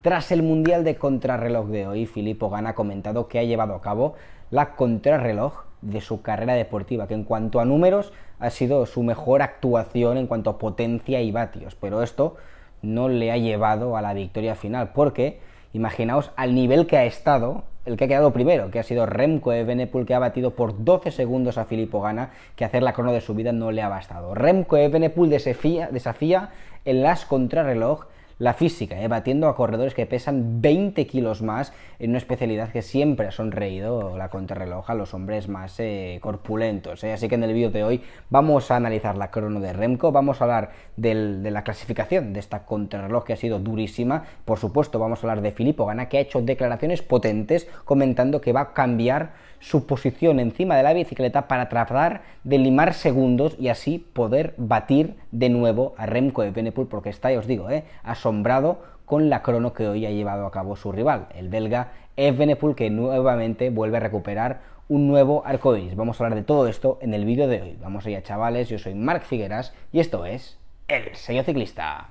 Tras el Mundial de Contrarreloj de hoy, Filippo Ganna ha comentado que ha llevado a cabo la contrarreloj de su carrera deportiva, que en cuanto a números ha sido su mejor actuación en cuanto a potencia y vatios, pero esto no le ha llevado a la victoria final, porque imaginaos al nivel que ha estado el que ha quedado primero, que ha sido Remco Evenepoel, que ha batido por 12 segundos a Filippo Ganna que hacer la crono de su vida no le ha bastado. Remco Evenepoel desafía, desafía en las contrarreloj la física, ¿eh? batiendo a corredores que pesan 20 kilos más en una especialidad que siempre ha sonreído la contrarreloj a los hombres más eh, corpulentos. ¿eh? Así que en el vídeo de hoy vamos a analizar la crono de Remco, vamos a hablar de la clasificación de esta contrarreloj que ha sido durísima. Por supuesto, vamos a hablar de Filippo Gana, que ha hecho declaraciones potentes comentando que va a cambiar su posición encima de la bicicleta para tratar de limar segundos y así poder batir de nuevo a Remco de porque está, ya os digo, eh, asombrado con la crono que hoy ha llevado a cabo su rival, el belga Evenepoel, que nuevamente vuelve a recuperar un nuevo arcoiris. Vamos a hablar de todo esto en el vídeo de hoy. Vamos allá, chavales. Yo soy Marc Figueras y esto es El Sello Ciclista.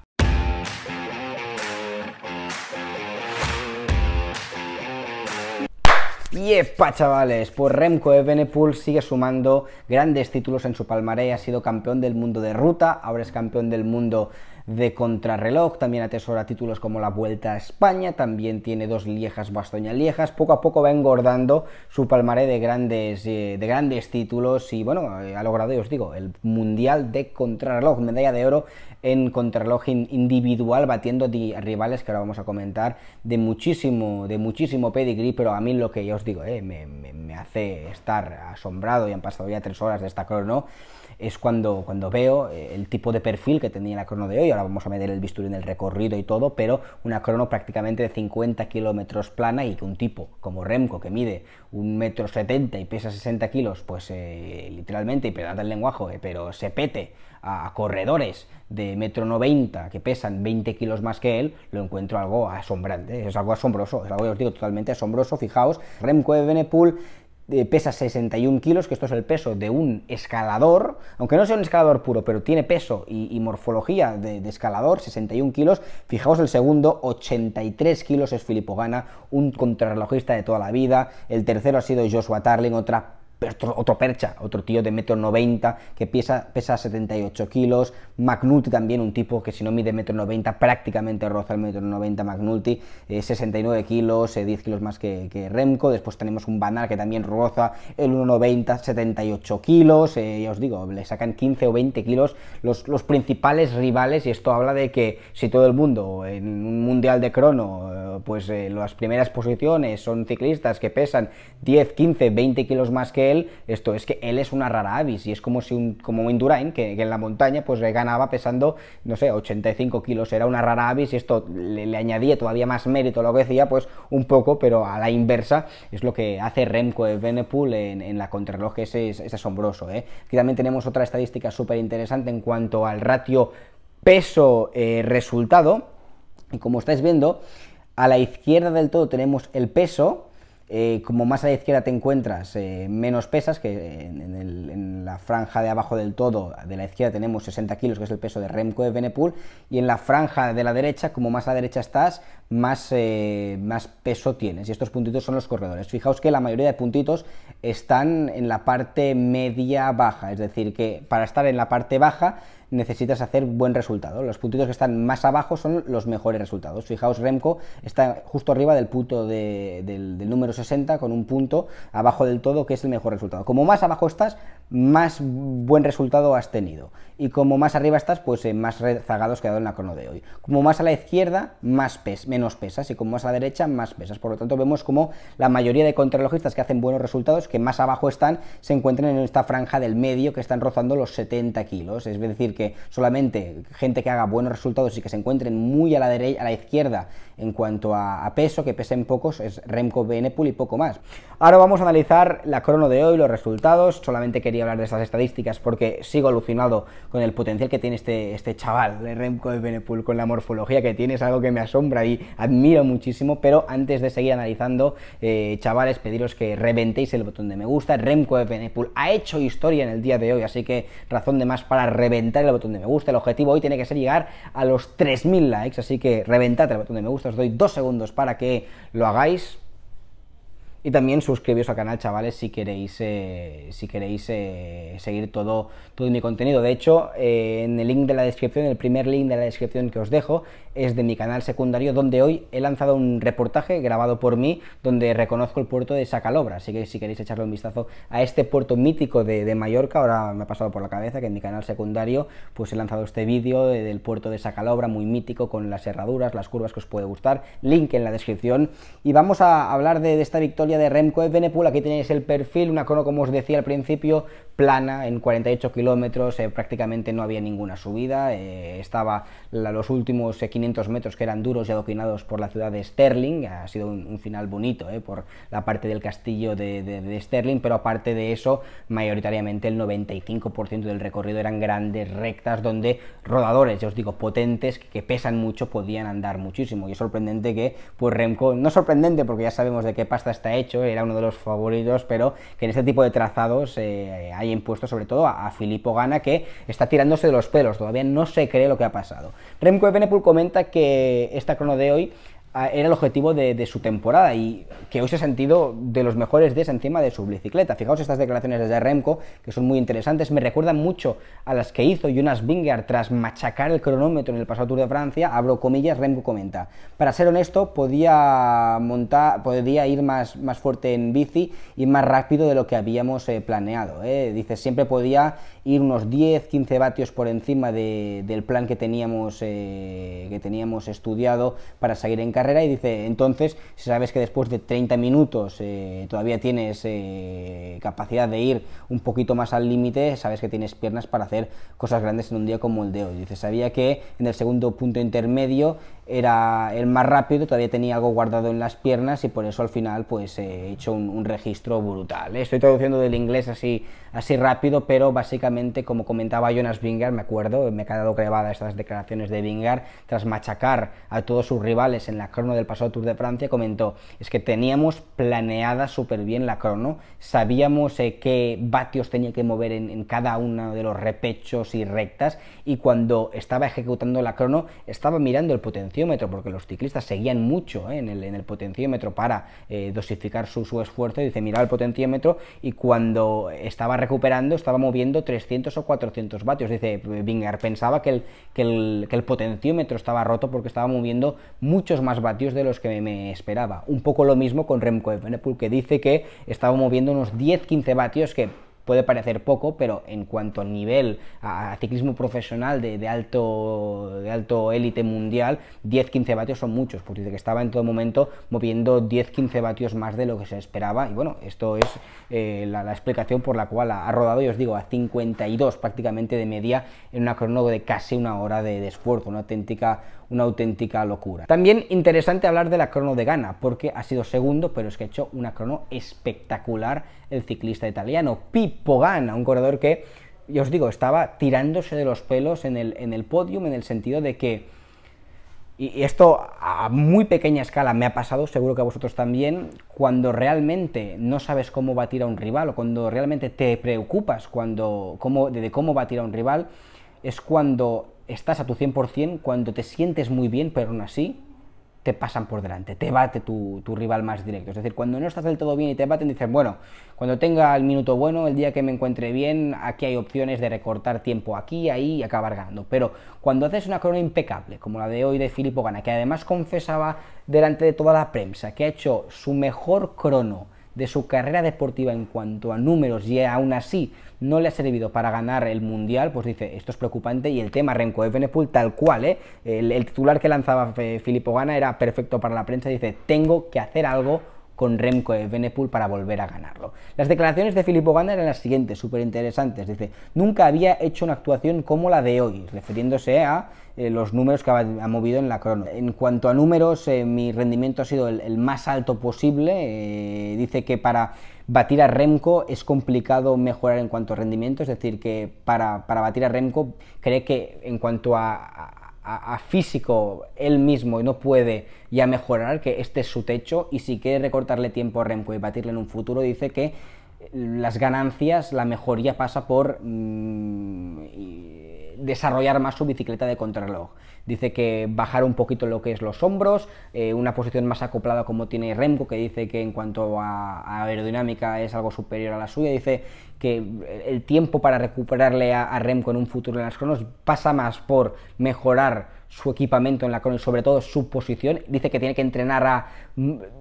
Yepa, chavales, pues Remco Evenepoel sigue sumando grandes títulos en su palmaré. ha sido campeón del mundo de ruta, ahora es campeón del mundo de contrarreloj, también atesora títulos como la Vuelta a España, también tiene dos Liejas, Bastoña Liejas, poco a poco va engordando su palmaré de grandes, eh, de grandes títulos y bueno, eh, ha logrado, ya os digo, el Mundial de Contrarreloj, medalla de oro en contrarreloj individual, batiendo rivales que ahora vamos a comentar de muchísimo, de muchísimo pedigree, pero a mí lo que yo os digo, eh, me, hace estar asombrado y han pasado ya tres horas de esta crono, es cuando, cuando veo el tipo de perfil que tenía la crono de hoy ahora vamos a medir el bisturí en el recorrido y todo, pero una crono prácticamente de 50 kilómetros plana y que un tipo como Remco, que mide un metro y pesa 60 kilos, pues eh, literalmente, y perdón el lenguaje, eh, pero se pete a, corredores de metro noventa que pesan 20 kilos más que él, lo encuentro algo asombrante, es algo asombroso, es algo, que os digo, totalmente asombroso, fijaos, Remco de Benepul, eh, pesa 61 kilos, que esto es el peso de un escalador, aunque no sea un escalador puro, pero tiene peso y, morfología de, de, escalador, 61 kilos. Fijaos el segundo, 83 kilos es Filippo Gana, un contrarrelojista de toda la vida. El tercero ha sido Joshua Tarling, otra otro, percha, otro tío de 1,90m que pesa, pesa 78 kilos, McNulty también, un tipo que si no mide 190 90 prácticamente roza el metro 90 McNulty, 69 eh, kilos, 10 eh, kilos más que, Remco, después tenemos un Banal que también roza el 1,90, 78 kilos, eh, ya os digo, le sacan 15 o 20 kilos los, los, principales rivales y esto habla de que si todo el mundo en un mundial de crono, pues las primeras posiciones son ciclistas que pesan 10, 15, 20 kilos más que esto es que él es una rara avis y es como si un como Indurain, que, que en la montaña pues ganaba pesando, no sé, 85 kilos, era una rara avis y esto le, añadía todavía más mérito lo que decía, pues un poco, pero a la inversa es lo que hace Remco de Benepool en, la contrarreloj, que es, asombroso. ¿eh? Aquí también tenemos otra estadística súper interesante en cuanto al ratio peso-resultado, eh, y como estáis viendo, a la izquierda del todo tenemos el peso, eh, como más a la izquierda te encuentras eh, menos pesas, que en, la franja de abajo del todo de la izquierda tenemos 60 kilos, que es el peso de Remco de Benepool, y en la franja de la derecha, como más a la derecha estás, más, eh, más peso tienes. Y estos puntitos son los corredores. Fijaos que la mayoría de puntitos están en la parte media-baja, es decir, que para estar en la parte baja necesitas hacer buen resultado. Los puntitos que están más abajo son los mejores resultados. Fijaos, Remco está justo arriba del punto del, número 60 con un punto abajo del todo que es el mejor resultado. Como más abajo estás, más buen resultado has tenido. Y como más arriba estás, pues eh, más rezagados quedado en la crono de hoy. Como más a la izquierda, más pes menos pesas. Y como más a la derecha, más pesas. Por lo tanto, vemos como la mayoría de contrarrelojistas que hacen buenos resultados, que más abajo están, se encuentran en esta franja del medio que están rozando los 70 kilos. Es decir, que solamente gente que haga buenos resultados y que se encuentren muy a la derecha, a la izquierda en cuanto a, peso, que pesen pocos, es Remco Benepul y poco más. Ahora vamos a analizar la crono de hoy, los resultados, solamente quería hablar de estas estadísticas porque sigo alucinado con el potencial que tiene este, este chaval, de eh, Remco de Benepul, con la morfología que tiene, es algo que me asombra y admiro muchísimo, pero antes de seguir analizando, eh, chavales, pediros que reventéis el botón de me gusta, Remco de Benepul ha hecho historia en el día de hoy, así que razón de más para reventar el botón de me gusta, el objetivo hoy tiene que ser llegar a los 3.000 likes, así que reventad el botón de me gusta, os doy dos segundos para que lo hagáis. Y también suscribiros al canal, chavales, si queréis, eh, si queréis eh, seguir todo, todo mi contenido. De hecho, eh, en el link de la descripción, el primer link de la descripción que os dejo, es de mi canal secundario, donde hoy he lanzado un reportaje grabado por mí, donde reconozco el puerto de Sacalobra. Así que si queréis echarle un vistazo a este puerto mítico de, Mallorca, ahora me ha pasado por la cabeza que en mi canal secundario pues he lanzado este vídeo del puerto de Sacalobra, muy mítico, con las herraduras, las curvas que os puede gustar. Link en la descripción. Y vamos a hablar de esta victoria de Remco Evenepoel. Aquí tenéis el perfil, una cono como os decía al principio, plana, en 48 kilómetros, eh, prácticamente no había ninguna subida. Eh, estaba los últimos 500 eh, metros que eran duros y adoquinados por la ciudad de Sterling. Ha sido un, final bonito por la parte del castillo de, Sterling, pero aparte de eso, mayoritariamente el 95% del recorrido eran grandes rectas donde rodadores, ya os digo, potentes, que, pesan mucho, podían andar muchísimo. Y es sorprendente que, pues Remco, no sorprendente porque ya sabemos de qué pasta está hecho, era uno de los favoritos, pero que en este tipo de trazados eh, hay impuesto sobre todo a, Filippo Gana, que está tirándose de los pelos, todavía no se cree lo que ha pasado. Remco Evenepoel comenta que esta crono de hoy era el objetivo de, su temporada y que hoy se ha sentido de los mejores días encima de su bicicleta. Fijaos estas declaraciones de Remco, que son muy interesantes, me recuerdan mucho a las que hizo Jonas Vingegaard tras machacar el cronómetro en el pasado Tour de Francia, abro comillas, Remco comenta, para ser honesto, podía, montar, podía ir más, más fuerte en bici y más rápido de lo que habíamos eh, planeado. Eh. Dice, siempre podía ir unos 10, 15 vatios por encima del plan que teníamos, eh, que teníamos estudiado para seguir en carrera y dice, entonces, si sabes que después de 30 minutos eh, todavía tienes eh, capacidad de ir un poquito más al límite, sabes que tienes piernas para hacer cosas grandes en un día como el de hoy. Dice, sabía que en el segundo punto intermedio era el más rápido, todavía tenía algo guardado en las piernas y por eso al final pues eh, he hecho un, registro brutal. Estoy traduciendo del inglés así, así rápido, pero básicamente como comentaba Jonas Vingar, me acuerdo, me ha quedado grabada estas declaraciones de Vingar, tras machacar a todos sus rivales en la crono del pasado Tour de Francia, comentó, es que teníamos planeada súper bien la crono, sabíamos eh, qué vatios tenía que mover en, cada uno de los repechos y rectas, y cuando estaba ejecutando la crono estaba mirando el potenciómetro, porque los ciclistas seguían mucho eh, en, el, en, el, potenciómetro para eh, dosificar su, esfuerzo, dice, miraba el potenciómetro y cuando estaba recuperando estaba moviendo 300 o 400 vatios, dice Vingar, pensaba que el potenciómetro estaba roto porque estaba moviendo muchos más vatios de los que me esperaba. Un poco lo mismo con Remco Evenepoel, que dice que estaba moviendo unos 10-15 vatios que puede parecer poco, pero en cuanto a nivel a, ciclismo profesional de, alto de alto élite mundial, 10-15 vatios son muchos, porque dice que estaba en todo momento moviendo 10-15 vatios más de lo que se esperaba, y bueno, esto es eh, la, explicación por la cual ha, rodado, yo os digo, a 52 prácticamente de media en una crono de casi una hora de esfuerzo, una auténtica una auténtica locura. También interesante hablar de la crono de Gana, porque ha sido segundo, pero es que ha hecho una crono espectacular el ciclista italiano, Pippo Gana, un corredor que, ya os digo, estaba tirándose de los pelos en el, en el podium, en el sentido de que y esto a muy pequeña escala me ha pasado, seguro que a vosotros también, cuando realmente no sabes cómo va a un rival o cuando realmente te preocupas cuando, cómo, de cómo batir a un rival, es cuando estás a tu 100% cuando te sientes muy bien, pero aún así te pasan por delante, te bate tu, rival más directo. Es decir, cuando no estás del todo bien y te baten, dices, bueno, cuando tenga el minuto bueno, el día que me encuentre bien, aquí hay opciones de recortar tiempo aquí, ahí y acabar ganando. Pero cuando haces una crono impecable, como la de hoy de Filippo Gana, que además confesaba delante de toda la prensa que ha hecho su mejor crono de su carrera deportiva en cuanto a números y aún así no le ha servido para ganar el Mundial, pues dice, esto es preocupante y el tema Remco de Benepool tal cual, ¿eh? el, titular que lanzaba eh, Filippo Gana era perfecto para la prensa, dice, tengo que hacer algo con Remco de Benepool para volver a ganarlo. Las declaraciones de Filippo Ganna eran las siguientes, súper interesantes. Dice, nunca había hecho una actuación como la de hoy, refiriéndose a eh, los números que ha, movido en la crono. En cuanto a números, eh, mi rendimiento ha sido el, más alto posible. dice que para batir a Remco es complicado mejorar en cuanto a rendimiento, es decir, que para, batir a Remco, cree que en cuanto a, a físico, él mismo no puede ya mejorar, que este es su techo, y si quiere recortarle tiempo a Remco y batirle en un futuro, dice que las ganancias, la mejoría pasa por mm, desarrollar más su bicicleta de contrarreloj. Dice que bajar un poquito lo que es los hombros, eh, una posición más acoplada como tiene Remco, que dice que en cuanto a, a aerodinámica es algo superior a la suya. Dice que el tiempo para recuperarle a, Rem con un futuro en las cronos pasa más por mejorar su equipamiento en la Kronos, y sobre todo su posición. Dice que tiene que entrenar a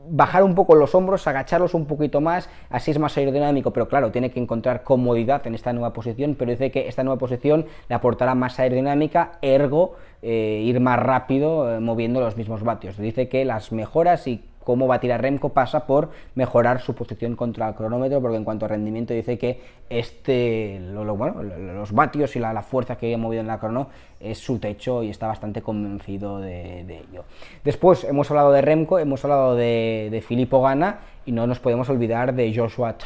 bajar un poco los hombros, agacharlos un poquito más, así es más aerodinámico, pero claro, tiene que encontrar comodidad en esta nueva posición, pero dice que esta nueva posición le aportará más aerodinámica, ergo eh, ir más rápido eh, moviendo los mismos vatios. Dice que las mejoras y cómo va a tirar Remco pasa por mejorar su posición contra el cronómetro, porque en cuanto a rendimiento dice que este, bueno, los vatios y la, fuerza que ha movido en la crono es su techo y está bastante convencido de, ello. Después hemos hablado de Remco, hemos hablado de, de Filippo Gana y no nos podemos olvidar de Joshua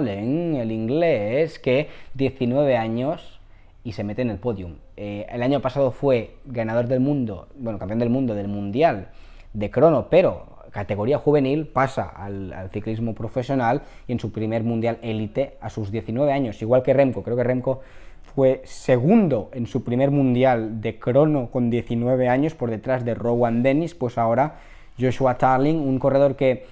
en el inglés, que 19 años y se mete en el podium. Eh, el año pasado fue ganador del mundo, bueno, campeón del mundo del mundial de crono, pero categoría juvenil pasa al, ciclismo profesional y en su primer mundial élite a sus 19 años, igual que Remco. Creo que Remco fue segundo en su primer mundial de crono con 19 años por detrás de Rowan Dennis, pues ahora Joshua Tarling, un corredor que,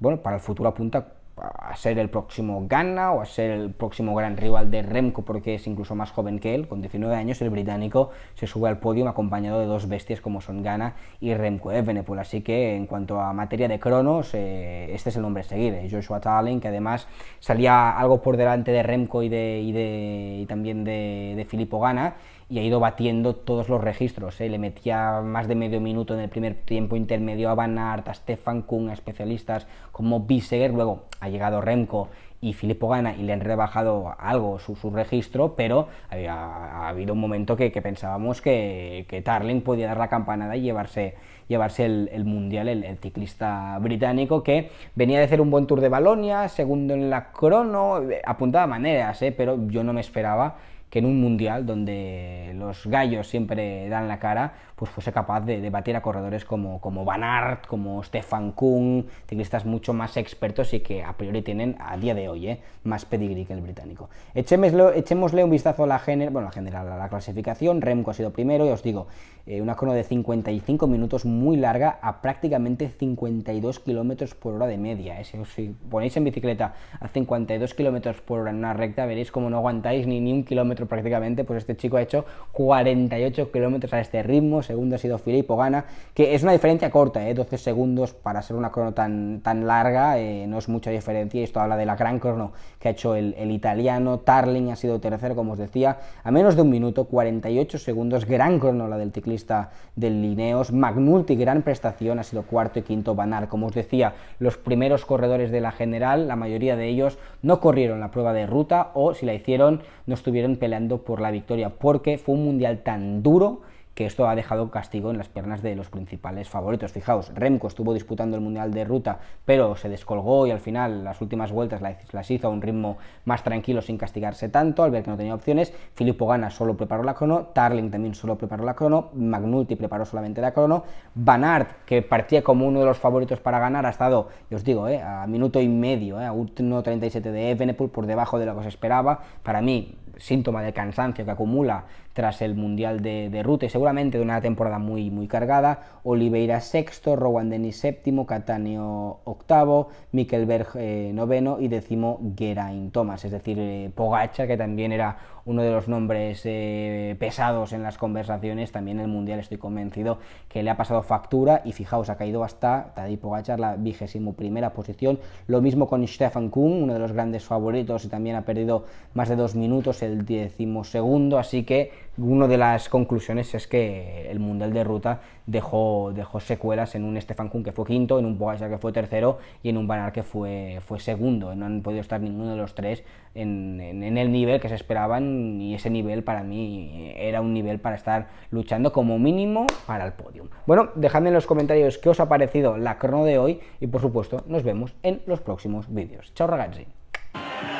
bueno, para el futuro apunta a ser el próximo Ghana o a ser el próximo gran rival de Remco porque es incluso más joven que él, con 19 años el británico se sube al podio acompañado de dos bestias como son Ghana y Remco Evenepoel, así que en cuanto a materia de cronos eh, este es el nombre a seguir, eh, Joshua Tallinn que además salía algo por delante de Remco y, de, y, de, también de, de Filippo Ganna y ha ido batiendo todos los registros. ¿eh? Le metía más de medio minuto en el primer tiempo intermedio a Van Aert, a Stefan Kuhn, a especialistas como Biseger. Luego ha llegado Remco y Filippo Gana y le han rebajado algo su, su registro, pero ha habido un momento que, pensábamos que, que Tarling podía dar la campanada y llevarse, llevarse el, mundial, el, ciclista británico que venía de hacer un buen tour de Balonia, segundo en la crono, eh, apuntaba maneras, ¿eh? pero yo no me esperaba que en un mundial donde los gallos siempre dan la cara, pues fuese capaz de, debatir batir a corredores como, como Van Aert, como Stefan Kuhn, ciclistas mucho más expertos y que a priori tienen a día de hoy eh, más pedigree que el británico. Echémosle, echémosle un vistazo a la, bueno, general, a la clasificación, Remco ha sido primero y os digo, eh, una crono de 55 minutos muy larga a prácticamente 52 kilómetros por hora de media. Eh. Si, os ponéis en bicicleta a 52 kilómetros por hora en una recta, veréis como no aguantáis ni, ni un kilómetro prácticamente, pues este chico ha hecho 48 kilómetros a este ritmo, segundo ha sido Filippo Gana, que es una diferencia corta, 12 ¿eh? segundos para ser una crono tan, tan larga, eh, no es mucha diferencia, y esto habla de la gran crono que ha hecho el, italiano, Tarling ha sido tercero, como os decía, a menos de un minuto, 48 segundos, gran crono la del ciclista del Lineos, Magnulti, gran prestación, ha sido cuarto y quinto Banar, como os decía, los primeros corredores de la general, la mayoría de ellos no corrieron la prueba de ruta o si la hicieron no estuvieron peleando por la victoria, porque fue un mundial tan duro que esto ha dejado castigo en las piernas de los principales favoritos. Fijaos, Remco estuvo disputando el Mundial de Ruta, pero se descolgó y al final las últimas vueltas las hizo a un ritmo más tranquilo sin castigarse tanto, al ver que no tenía opciones. Filippo Gana solo preparó la crono, Tarling también solo preparó la crono, Magnulti preparó solamente la crono, Van que partía como uno de los favoritos para ganar, ha estado, yo os digo, eh, a minuto y medio, eh, a 1.37 de Evenepoel, por debajo de lo que se esperaba. Para mí, síntoma de cansancio que acumula tras el Mundial de, de seguramente de una temporada muy, muy cargada. Oliveira sexto, Rowan Denis séptimo, Cataneo octavo, Mikkelberg eh, noveno y décimo Geraint Thomas, es decir, eh, Pogacha, que también era uno de los nombres eh, pesados en las conversaciones, también el Mundial estoy convencido que le ha pasado factura y fijaos, ha caído hasta Tadej Pogacar la vigésimo primera posición, lo mismo con Stefan Kuhn, uno de los grandes favoritos y también ha perdido más de dos minutos, el decimosegundo, así que una de las conclusiones es que el Mundial de Ruta dejó, secuelas en un Stefan Kuhn que fue quinto, en un Pogacar que fue tercero y en un Banar que fue, fue segundo. No han podido estar ninguno de los tres en, el nivel que se esperaban y ese nivel para mí era un nivel para estar luchando como mínimo para el podium. Bueno, dejadme en los comentarios qué os ha parecido la crono de hoy y por supuesto nos vemos en los próximos vídeos. Chao ragazzi.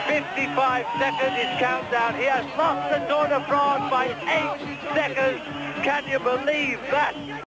55 seconds is countdown. He has lost the Tour de France by eight seconds. Can you believe that?